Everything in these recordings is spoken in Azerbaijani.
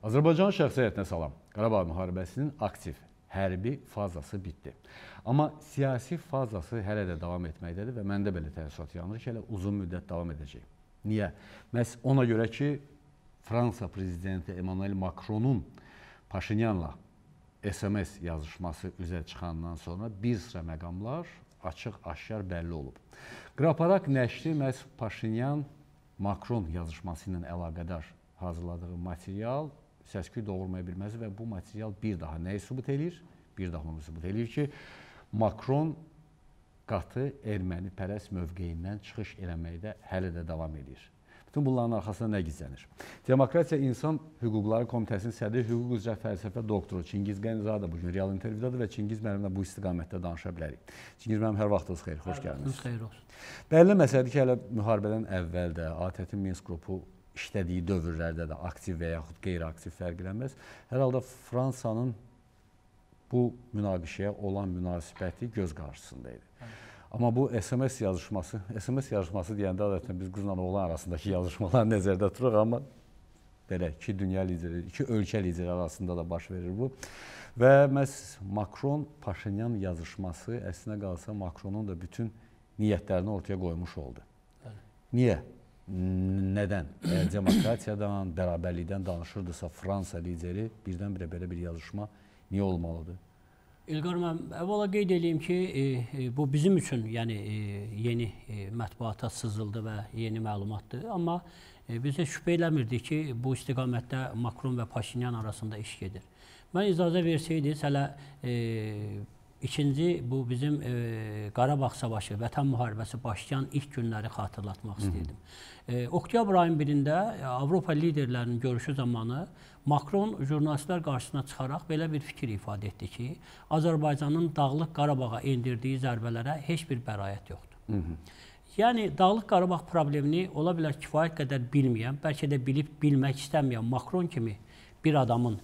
Azərbaycan şəxsiyyətinə salam. Qarabağ müharibəsinin aktiv hərbi fazası bitdi. Amma siyasi fazası hələ də davam etməkdədir və məndə belə təəssürat yanır ki, hələ uzun müddət davam edəcək. Niyə? Məhz ona görə ki, Fransa prezidenti Emmanuel Macronun Paşinyanla SMS yazışması üzə çıxandan sonra bir sıra məqamlar açıq-aşkar bəlli olub. Qraparak nəşri məhz Paşinyan Macron yazışması ilə əlaqədar hazırladığı material səsküy doğurmaya bilməz və bu material bir daha nəyi sübut eləyir? Bir daha onu sübut eləyir ki, Makron qatı erməni pərəs mövqeyindən çıxış eləməkdə hələ də davam edir. Bütün bunların arxasında nə gizlənir? Demokratiya İnsan Hüquqları Komitəsinin sədri hüquq üzrə fəlsəfə doktoru Çingiz Qənzadə bugün real intervyudadır və Çingiz müəllimlə bu istiqamətdə danışa bilərik. Çingiz müəllim, hər vaxtınız xeyir, xoş gəlmisiniz. Hər vaxtınız xeyir olsun. Bəlli məsələdir ki, hələ müharibədən əvvəl də ATƏT-in Minsk qrupu işlədiyi dövrlərdə də aktiv və yaxud qeyri-aktiv fərqlənməz. Hər halda Fransanın bu münaqişəyə olan münasibəti göz qarşısında idi. Hı. Amma bu SMS yazışması, SMS yazışması deyəndə adətən biz qızla oğlan arasındakı yazışmalar nəzərdə tuturuq, amma belə iki dünya lideri, iki ölkə lideri arasında da baş verir bu. Və məhz Makron Paşinyan yazışması əslində qalsa Makronun da bütün niyyətlərini ortaya qoymuş oldu. Bəli. Niyə? Nədən? Əgər demokratiyadan, bərabərlikdən danışırdısa Fransa lideri birdən-birə belə bir yazışma niyə olmalıdır? İlqar müəllim, əvvəla qeyd eləyim ki, e, e, bu bizim üçün, yəni e, yeni e, mətbuata sızıldı və yeni məlumatdır. Amma e, biz heç şübhə eləmirdik ki, bu istiqamətdə Makron və Paşinyan arasında iş gedir. Mən icazə versəydiniz, hələ e, İkinci, bu bizim e, Qarabağ savaşı, Vətən müharibəsi başlayan ilk günləri xatırlatmaq Hı -hı. istəyirdim. E, oktyabr ayın birində e, Avropa liderlərinin görüşü zamanı Makron jurnalistlər qarşısına çıxaraq belə bir fikir ifadə etdi ki, Azərbaycanın Dağlıq Qarabağa endirdiyi zərbələrə heç bir bəraət yoxdur. Hı -hı. Yəni Dağlıq Qarabağ problemini ola bilər kifayət qədər bilməyən, bəlkə də bilib bilmək istəməyən Makron kimi bir adamın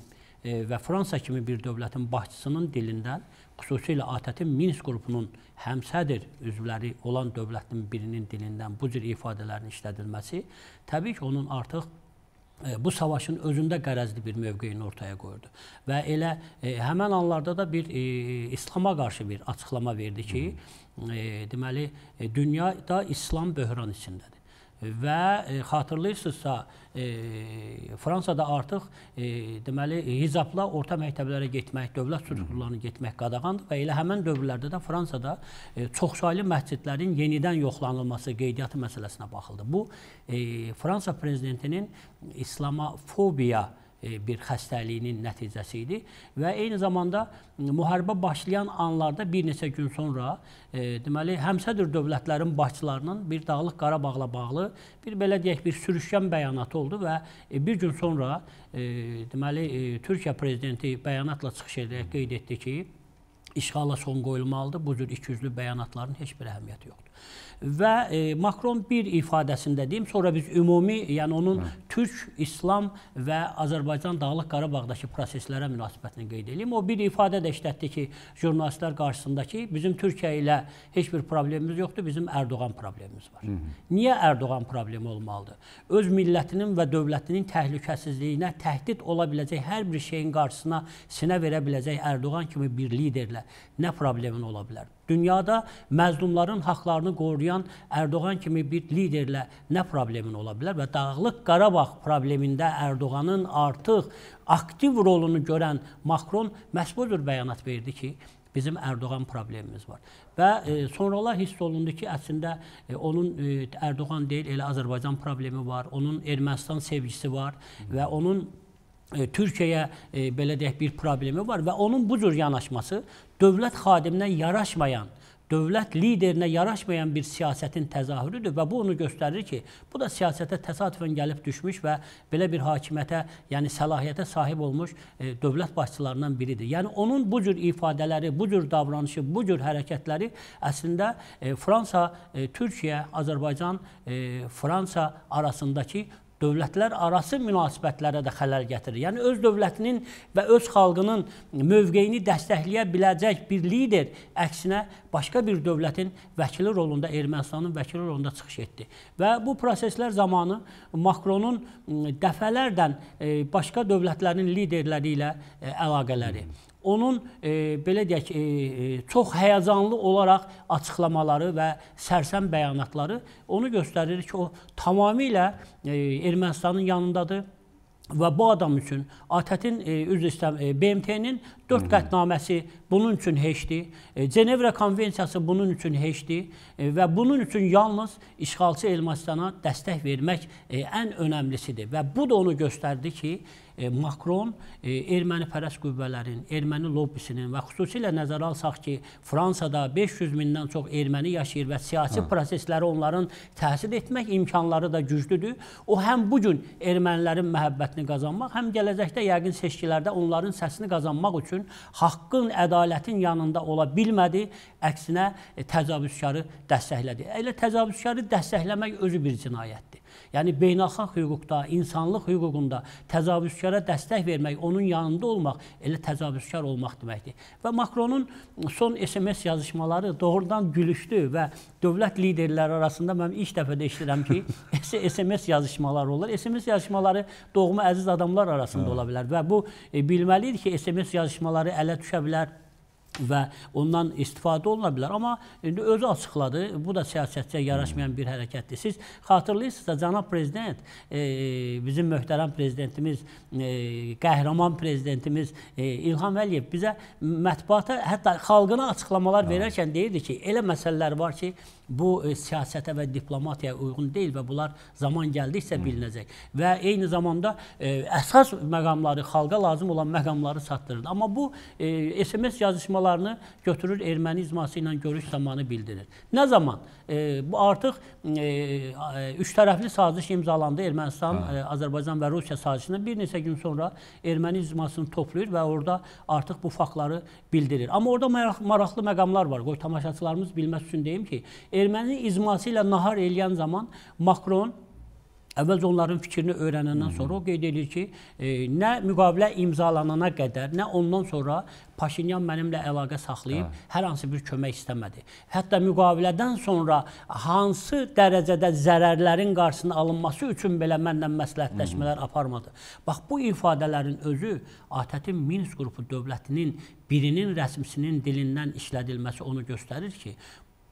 E, və Fransa kimi bir dövlətin başçısının dilindən xüsusilə ATƏT-in Minsk qrupunun həmsədir üzvləri olan dövlətin birinin dilindən bu cür ifadələrin işlədilməsi təbii ki, onun artıq e, bu savaşın özündə qərəzli bir mövqeyini ortaya qoyurdu. Və elə e, həmin anlarda da bir e, İslama qarşı bir açıqlama verdi ki, e, deməli e, dünyada İslam böhran içindədir. Və e, xatırlayırsınızsa, e, Fransada artıq e, deməli hicabla orta məktəblərə getmək, dövlət strukturlarına getmək qadağandır və elə həmin dövrlərdə də Fransada e, çoxsaylı məscidlərin yenidən yoxlanılması qeydiyyatı məsələsinə baxıldı. Bu e, Fransa prezidentinin İslamafobiya e, E, bir xəstəliyinin nəticəsi idi və eyni zamanda müharibə başlayan anlarda bir neçə gün sonra e, deməli həmsədr dövlətlərin başçılarının bir Dağlıq Qarabağla bağlı bir belə deyək bir sürüşkən bəyanatı oldu və e, bir gün sonra e, deməli e, Türkiyə prezidenti bəyanatla çıxış edərək qeyd etdi ki, işğala son qoyulmalıdır. Bu cür ikiyüzlü bəyanatların heç bir əhəmiyyəti yoxdur. Və e, Makron bir ifadəsində deyim, sonra biz ümumi, yəni onun Hı. Hə. türk, İslam və Azərbaycan Dağlıq Qarabağdakı proseslərə münasibətini qeyd edeyim. O bir ifadə də işlətdi ki, jurnalistlər qarşısındakı bizim Türkiyə ilə heç bir problemimiz yoxdur, bizim Ərdoğan problemimiz var. Hı -hı. Niyə Ərdoğan problemi olmalıdır? Öz millətinin və dövlətinin təhlükəsizliyinə təhdid ola biləcək hər bir şeyin qarşısına sinə verə biləcək Ərdoğan kimi bir liderlə nə problemin ola bilər? Dünyada məzlumların haqlarını qoruyan Ərdoğan kimi bir liderlə nə problemin ola bilər və Dağlıq Qarabağ problemində Ərdoğanın artıq aktiv rolunu görən Makron məhz bu cür bəyanat verdi ki, bizim Ərdoğan problemimiz var. Və e, sonralar hiss olundu ki, əslində e, onun e, Ərdoğan deyil, elə Azərbaycan problemi var, onun Ermənistan sevgisi var və onun e, Türkiyəyə e, belə deyək bir problemi var və onun bu cür yanaşması dövlət xadiminə yaraşmayan, dövlət liderinə yaraşmayan bir siyasətin təzahürüdür və bu onu göstərir ki, bu da siyasətə təsadüfən gəlib düşmüş və belə bir hakimiyyətə, yəni səlahiyyətə sahib olmuş e, dövlət başçılarından biridir. Yəni onun bu cür ifadələri, bu cür davranışı, bu cür hərəkətləri əslində e, Fransa, e, Türkiyə, Azərbaycan, e, Fransa arasındakı dövlətlər arası münasibətlərə də xələl gətirir. Yəni öz dövlətinin və öz xalqının mövqeyini dəstəkləyə biləcək bir lider əksinə başqa bir dövlətin vəkili rolunda Ermənistanın vəkili rolunda çıxış etdi. Və bu proseslər zamanı Makronun dəfələrdən başqa dövlətlərin liderləri ilə əlaqələri, onun e, belə deyək, e, e, çox həyacanlı olaraq açıqlamaları və sərsəm bəyanatları onu göstərir ki, o tamamilə e, Ermənistanın yanındadır və bu adam üçün ATƏT-in e, e, üzr istəm e, BMT-nin 4 qətnaməsi bunun üçün heçdir. E, Cenevra konvensiyası bunun üçün heçdir e, və bunun üçün yalnız işğalçı Ermənistana dəstək vermək ən önəmlisidir və bu da onu göstərdi ki, E, Makron e, erməni pərəst qüvvələrin, erməni lobbisinin və xüsusilə nəzərə alsaq ki, Fransada 500 mindən çox erməni yaşayır və siyasi Hı. Hə. prosesləri onların təsir etmək imkanları da güclüdür. O həm bu gün ermənilərin məhəbbətini qazanmaq, həm gələcəkdə yəqin seçkilərdə onların səsini qazanmaq üçün haqqın, ədalətin yanında ola bilmədi, əksinə e, təcavüzkarı dəstəklədi. Elə təcavüzkarı dəstəkləmək özü bir cinayətdir. Yəni beynəlxalq hüquqda, insanlıq hüququnda təcavüzkara dəstək vermək, onun yanında olmaq elə təcavüzkar olmaq deməkdir. Və Makronun son SMS yazışmaları doğrudan gülüşdü və dövlət liderləri arasında mən ilk dəfə də eşidirəm ki, SMS yazışmaları olur. SMS yazışmaları doğma əziz adamlar arasında Hı. ola bilər və bu e, bilməlidir ki, SMS yazışmaları ələ düşə bilər və ondan istifadə oluna bilər. Amma indi özü açıqladı. Bu da siyasətçiyə yaraşmayan bir hərəkətdir. Siz xatırlayırsınızsa cənab prezident, e, bizim möhtərəm prezidentimiz, e, qəhrəman prezidentimiz e, İlham Əliyev bizə mətbuata, hətta xalqına açıqlamalar Hı. verərkən deyirdi ki, elə məsələlər var ki, bu e, siyasətə və diplomatiyaya uyğun deyil və bunlar zaman gəldikcə bilinəcək. Və eyni zamanda e, əsas məqamları, xalqa lazım olan məqamları çatdırır. Amma bu e, SMS yazışmaları iddialarını götürür erməni icması ilə görüş zamanı bildirir. Nə zaman? E, bu artıq e, e üç tərəfli saziş imzalandı Ermənistan, hə. e, Azərbaycan və Rusiya sazişindən bir neçə gün sonra erməni icmasını toplayır və orada artıq bu faktları bildirir. Amma orada maraq, maraqlı məqamlar var. Qoy tamaşaçılarımız bilməz üçün deyim ki, erməni icması ilə nahar eləyən zaman Makron Əvvəlcə onların fikrini öyrənəndən sonra o qeyd edir ki, e, nə müqavilə imzalanana qədər, nə ondan sonra Paşinyan mənimlə əlaqə saxlayıb hə. hər hansı bir kömək istəmədi. Hətta müqavilədən sonra hansı dərəcədə zərərlərin qarşısının alınması üçün belə mənlə məsləhətləşmələr aparmadı. Bax bu ifadələrin özü ATƏT-in Minsk qrupu dövlətinin birinin rəsmisinin dilindən işlədilməsi onu göstərir ki,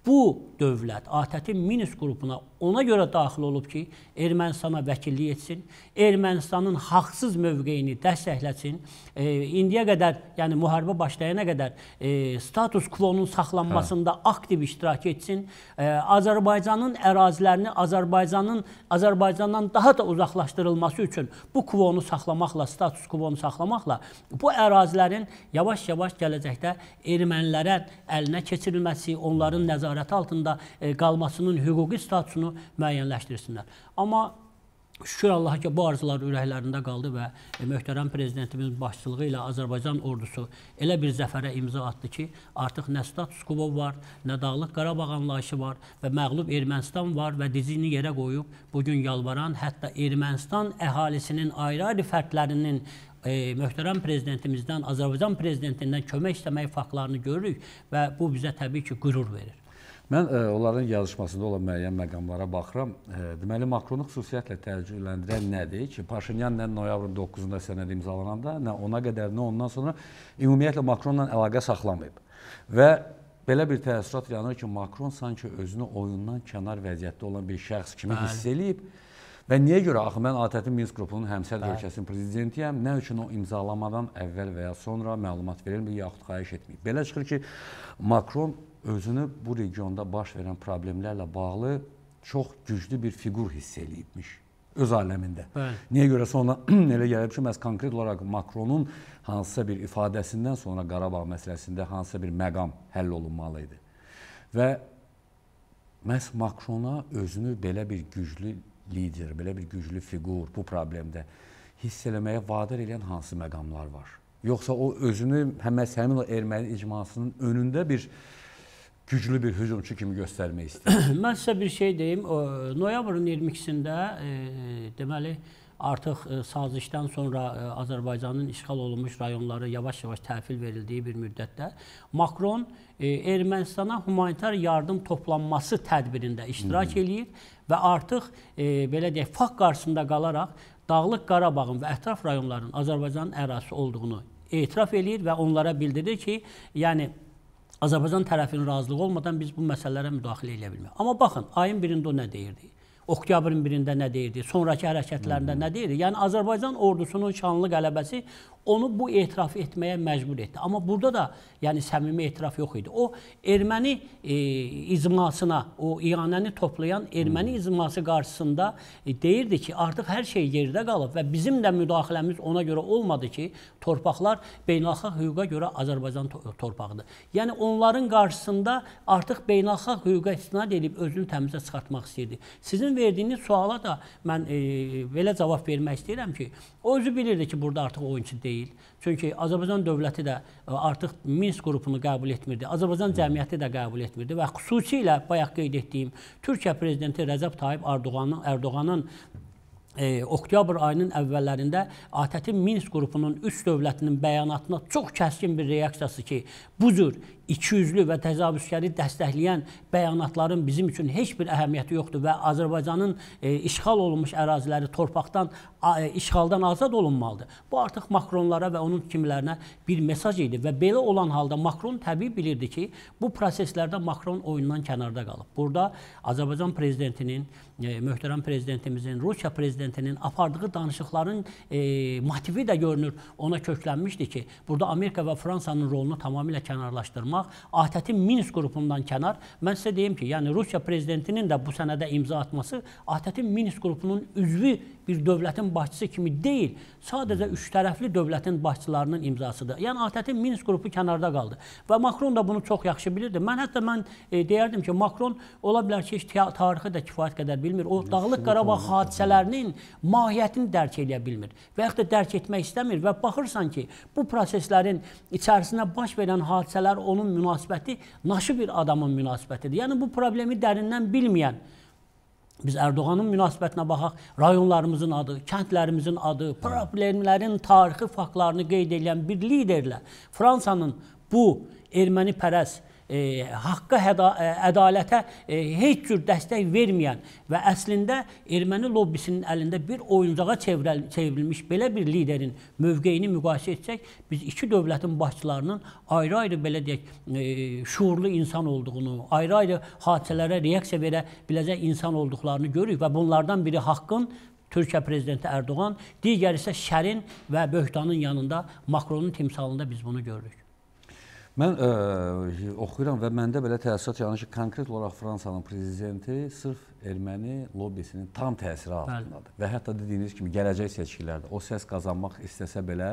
bu dövlət ATƏT-in Minsk qrupuna Ona görə daxil olub ki, Ermənistana vəkillik etsin, Ermənistanın haqsız mövqeyini dəstəkləsin. E, indiyə qədər, yəni müharibə başlayana qədər e, status quo-nun saxlanmasında hə. aktiv iştirak etsin. E, Azərbaycanın ərazilərini Azərbaycanın Azərbaycandan daha da uzaqlaşdırılması üçün bu quo-nu saxlamaqla, status quo-nu saxlamaqla bu ərazilərin yavaş-yavaş gələcəkdə ermənilərə əlinə keçirilməsi, onların nəzarəti altında e, qalmasının hüquqi statusunu müəyyənləşdirsinlər. Amma Şükür Allaha ki, bu arzular ürəklərində qaldı və e, möhtərəm prezidentimiz başçılığı ilə Azərbaycan ordusu elə bir zəfərə imza atdı ki, artıq nə status quo var, nə Dağlıq Qarabağ anlayışı var və məğlub Ermənistan var və dizini yerə qoyub bu gün yalvaran, hətta Ermənistan əhalisinin ayrı-ayrı fərdlərinin e, möhtərəm prezidentimizdən, Azərbaycan prezidentindən kömək istəmək faktlarını görürük və bu bizə təbii ki, qürur verir. Mən ə, e, onların yazışmasında olan müəyyən məqamlara baxıram. Ə, e, deməli Makronu xüsusiyyətlə təəccübləndirən nədir ki, Paşinyan nə noyabrın 9-da sənəd imzalananda, nə ona qədər, nə ondan sonra ümumiyyətlə Makronla əlaqə saxlamayıb. Və belə bir təəssürat yaranır ki, Makron sanki özünü oyundan kənar vəziyyətdə olan bir şəxs kimi Bəli. hiss eləyib. Və niyə görə axı mən ATƏT-in Minsk qrupunun həmsəd Bəli. ölkəsinin prezidentiyəm? Nə üçün o imzalamadan əvvəl və ya sonra məlumat verilmir yaxud xahiş etmir? Belə çıxır ki, Makron özünü bu regionda baş verən problemlərlə bağlı çox güclü bir fiqur hiss eləyibmiş öz aləmində. Bəli. Niyə görəsə ona elə gəlib ki, məhz konkret olaraq Makronun hansısa bir ifadəsindən sonra Qarabağ məsələsində hansısa bir məqam həll olunmalı idi. Və məhz Makrona özünü belə bir güclü lider, belə bir güclü fiqur bu problemdə hiss eləməyə vadar edən hansı məqamlar var? Yoxsa o özünü həməs həmin o erməni icmasının önündə bir güclü bir hücumçu kimi göstərmək istəyir. Mən sizə bir şey deyim. Noyabrın 22-sində e, deməli artıq e, sazişdən sonra e, Azərbaycanın işğal olunmuş rayonları yavaş-yavaş təhvil verildiyi bir müddətdə Makron e, Ermənistana humanitar yardım toplanması tədbirində iştirak Hı hmm. -hı. eləyir və artıq e, belə deyək fakt qarşısında qalaraq Dağlıq Qarabağın və ətraf rayonlarının Azərbaycanın ərazisi olduğunu etiraf eləyir və onlara bildirir ki, yəni Azərbaycan tərəfinin razılığı olmadan biz bu məsələlərə müdaxilə edə bilmirik. Amma baxın, ayın 1-də o nə deyirdi? Oktyabrın 1-də nə deyirdi? Sonrakı hərəkətlərində nə deyirdi? Yəni Azərbaycan ordusunun şanlı qələbəsi onu bu etiraf etməyə məcbur etdi. Amma burada da yəni səmimi etiraf yox idi. O erməni e, izmasına, o iyanəni toplayan erməni hmm. izması qarşısında e, deyirdi ki, artıq hər şey yerdə qalıb və bizim də müdaxiləmiz ona görə olmadı ki, torpaqlar beynəlxalq hüquqa görə Azərbaycan torpağıdır. Yəni onların qarşısında artıq beynəlxalq hüquqa istinad edib özünü təmizə çıxartmaq istəyirdi. Sizin verdiyiniz suala da mən e, belə cavab vermək istəyirəm ki, o özü bilirdi ki, burada artıq oyunçu deyil deyil. Çünki Azərbaycan dövləti də e, artıq Minsk qrupunu qəbul etmirdi. Azərbaycan cəmiyyəti də qəbul etmirdi və xüsusilə bayaq qeyd etdiyim Türkiyə prezidenti Rəcəb Tayyib Erdoğanın Erdoğanın e, oktyabr ayının əvvəllərində ATƏT-in Minsk qrupunun üç dövlətinin bəyanatına çox kəskin bir reaksiyası ki, bu cür ikiyüzlü və təcavüzkəri dəstəkləyən bəyanatların bizim üçün heç bir əhəmiyyəti yoxdur və Azərbaycanın e, işğal olunmuş əraziləri torpaqdan e, işğaldan azad olunmalıdır. Bu artıq Makronlara və onun kimlərinə bir mesaj idi və belə olan halda Makron təbii bilirdi ki, bu proseslərdə Makron oyundan kənarda qalıb. Burada Azərbaycan prezidentinin, e, möhtərəm prezidentimizin, Rusiya prezidentinin apardığı danışıqların e, motivi də görünür, ona köklənmişdi ki, burada Amerika və Fransanın rolunu tamamilə kənarlaşdırmaq olmaq, ATƏT-in Minsk qrupundan kənar, mən sizə deyim ki, yəni Rusiya prezidentinin də bu sənədə imza atması ATƏT-in Minsk qrupunun üzvü bir dövlətin başçısı kimi deyil, sadəcə üç tərəfli dövlətin başçılarının imzasıdır. Yəni ATƏT-in Minsk qrupu kənarda qaldı və Macron da bunu çox yaxşı bilirdi. Mən hətta mən e, deyərdim ki, Macron ola bilər ki, heç tarixi də kifayət qədər bilmir. O Dağlıq Qarabağ hadisələrinin mahiyyətini dərk eləyə bilmir və yaxud da dərk etmək istəmir və baxırsan ki, bu proseslərin içərisində baş verən hadisələr onun münasibəti naşı bir adamın münasibətidir. Yəni bu problemi dərindən bilməyən Biz Ərdoğanın münasibətinə baxaq, rayonlarımızın adı, kəndlərimizin adı, problemlərin tarixi faktlarını qeyd edən bir liderlə Fransanın bu erməni pərəst e, haqqa həda, ə, e, ədalətə e, heç cür dəstək verməyən və əslində erməni lobbisinin əlində bir oyuncağa çevrəl, çevrilmiş belə bir liderin mövqeyini müqayisə etsək, biz iki dövlətin başçılarının ayrı-ayrı belə deyək, e, şuurlu insan olduğunu, ayrı-ayrı hadisələrə reaksiya verə biləcək insan olduqlarını görürük və bunlardan biri haqqın Türkiyə prezidenti Ərdoğan, digəri isə şərin və böhtanın yanında Makronun timsalında biz bunu görürük. Mən ə, e, oxuyuram və məndə belə təəssürat yaranır ki, konkret olaraq Fransanın prezidenti sırf erməni lobbisinin tam təsiri altındadır. Bəli. Və hətta dediyiniz kimi gələcək seçkilərdə o səs qazanmaq istəsə belə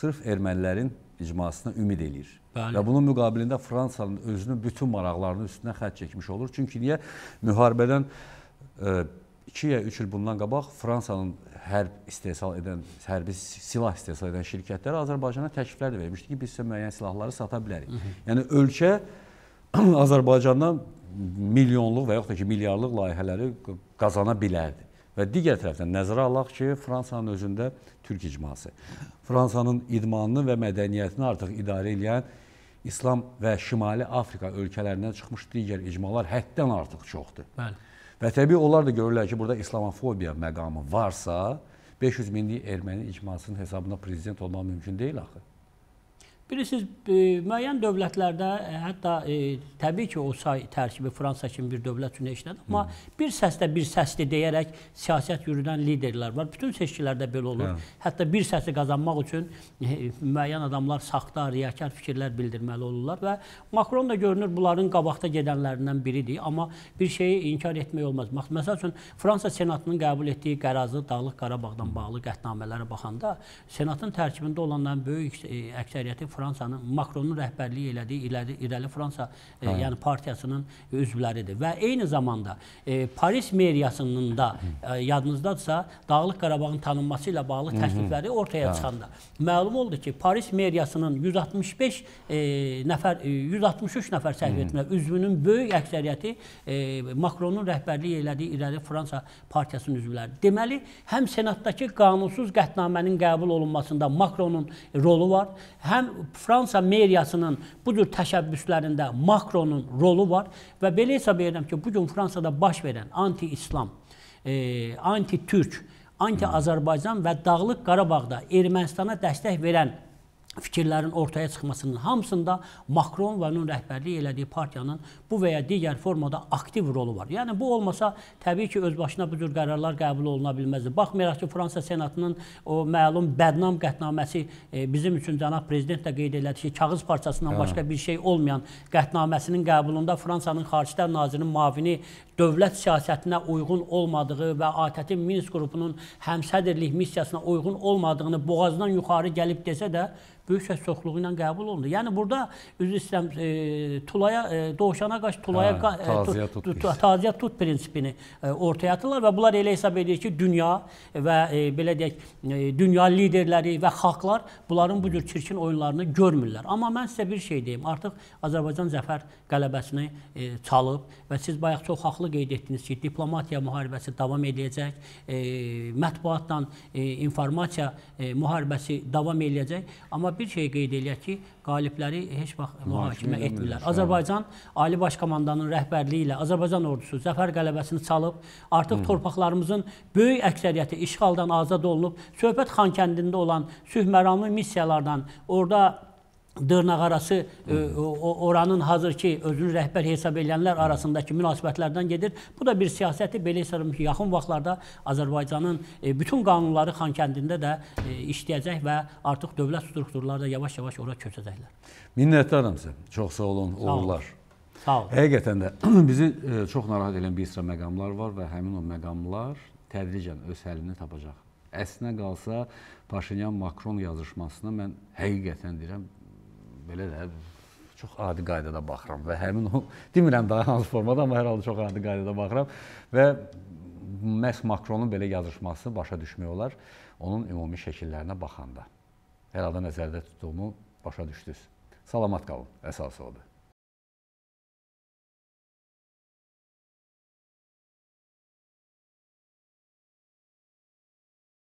sırf ermənilərin icmasına ümid eləyir. Bəli. Və bunun müqabilində Fransanın özünün bütün maraqlarının üstünə xətt çəkmiş olur. Çünki niyə müharibədən ə, e, 2 ya 3 il bundan qabaq Fransanın hərb istehsal edən, hərbi silah istehsal edən şirkətləri Azərbaycana təkliflər də vermişdi ki, biz sizə müəyyən silahları sata bilərik. Hı -hı. Yəni ölkə Azərbaycandan milyonluq və yaxud da ki, milyarlıq layihələri qazana bilərdi. Və digər tərəfdən nəzərə alaq ki, Fransanın özündə türk icması, Fransanın idmanını və mədəniyyətini artıq idarə edən İslam və Şimali Afrika ölkələrindən çıxmış digər icmalar həddən artıq çoxdur. Bəli. Və təbii onlar da görürlər ki, burada islamofobiya məqamı varsa, 500 minlik erməni icmasının hesabına prezident olmaq mümkün deyil axı. Bilirsiniz, e, müəyyən dövlətlərdə, e, hətta e, təbii ki, o say tərkibi Fransa kimi bir dövlət üçün işlədi, amma Hı. bir səsdə bir səsli deyərək siyasət yürüdən liderlər var. Bütün seçkilərdə belə olur. Hı. Hə. Hətta bir səsi qazanmaq üçün e, müəyyən adamlar saxta, riyakar fikirlər bildirməli olurlar və Macron da görünür bunların qabaqda gedənlərindən biridir, amma bir şeyi inkar etmək olmaz. Məsəl üçün Fransa Senatının qəbul etdiyi qərazı Dağlıq Qarabağdan bağlı qətnamələrə baxanda Senatın tərkibində olanların böyük e, əksəriyyəti Fransanın Makronun rəhbərliyi elədiyi irəli, irəli Fransa e, hə. yəni partiyasının üzvləridir və eyni zamanda e, Paris meriyasının da e, yadınızdadsa Dağlıq Qarabağın tanınması ilə bağlı təklifləri ortaya hə. çıxanda məlum oldu ki, Paris meriyasının 165 e, nəfər e, 163 nəfər səhv etmirəm üzvünün böyük əksəriyyəti e, Makronun rəhbərliyi elədiyi irəli Fransa partiyasının üzvləridir. Deməli, həm senatdakı qanunsuz qətnamənin qəbul olunmasında Makronun rolu var, həm Fransa meriyasının bu cür təşəbbüslərində Makronun rolu var və belə hesab edirəm ki, bu gün Fransada baş verən anti-islam, e, anti-türk, anti-Azərbaycan və Dağlıq Qarabağda Ermənistana dəstək verən fikirlərin ortaya çıxmasının hamısında Makron və onun rəhbərlik elədiyi partiyanın bu və ya digər formada aktiv rolu var. Yəni bu olmasa təbii ki, öz başına bu cür qərarlar qəbul oluna bilməzdi. Baxmayaraq ki, Fransa senatının o məlum bədnam qətnaməsi e, bizim üçün cənab prezident də qeyd elədi ki, kağız parçasından hə. başqa bir şey olmayan qətnaməsinin qəbulunda Fransanın xaricilər nazirinin mavini dövlət siyasətinə uyğun olmadığı və ATƏT-in Minsk qrupunun həmsədrlik missiyasına uyğun olmadığını boğazdan yuxarı gəlib desə də böyük səs çoxluğu ilə qəbul olundu. Yəni burada üzr istəyirəm e, tulaya e, doğuşana qaç tulaya hə, e, taziyə tut, tut, tut, taziyə tut prinsipini e, ortaya atırlar və bunlar elə hesab edir ki, dünya və e, belə deyək e, dünya liderləri və xalqlar bunların bu cür çirkin oyunlarını görmürlər. Amma mən sizə bir şey deyim. Artıq Azərbaycan zəfər qələbəsini e, çalıb və siz bayaq çox haqlı qeyd etdiniz ki, diplomatiya müharibəsi davam edəcək. E, mətbuatla e, informasiya e, müharibəsi davam edəcək. Amma bir şey qeyd eləyək ki, qalibləri heç vaxt mühakimə etmirlər. Azərbaycan Ali Baş Komandanın rəhbərliyi ilə Azərbaycan ordusu zəfər qələbəsini çalıb, artıq Hı. torpaqlarımızın böyük əksəriyyəti işğaldan azad olunub, söhbət Xankəndində olan sülhməramlı missiyalardan, orada dırnaqarası e, oranın hazır ki özünü rəhbər hesab edənlər arasındakı münasibətlərdən gedir. Bu da bir siyasəti belə hesabım ki, yaxın vaxtlarda Azərbaycanın e, bütün qanunları Xankəndində də e, işləyəcək və artıq dövlət strukturları da yavaş-yavaş ora köçəcəklər. Minnətdaram sizə. Çox sağ olun, uğurlar. Sağ olun. Həqiqətən də bizi çox narahat edən bir sıra məqamlar var və həmin o məqamlar tədricən öz həllini tapacaq. Əslinə qalsa Paşinyan-Makron yazışmasını mən həqiqətən deyirəm, belə də çox adi qaydada baxıram və həmin o demirəm daha hansı formada, amma hər halda çox adi qaydada baxıram və məhz Makronun belə yazışması başa düşmək olar onun ümumi şəkillərinə baxanda. Hər halda nəzərdə tutduğumu başa düşdünüz. Salamat qalın, əsası odur.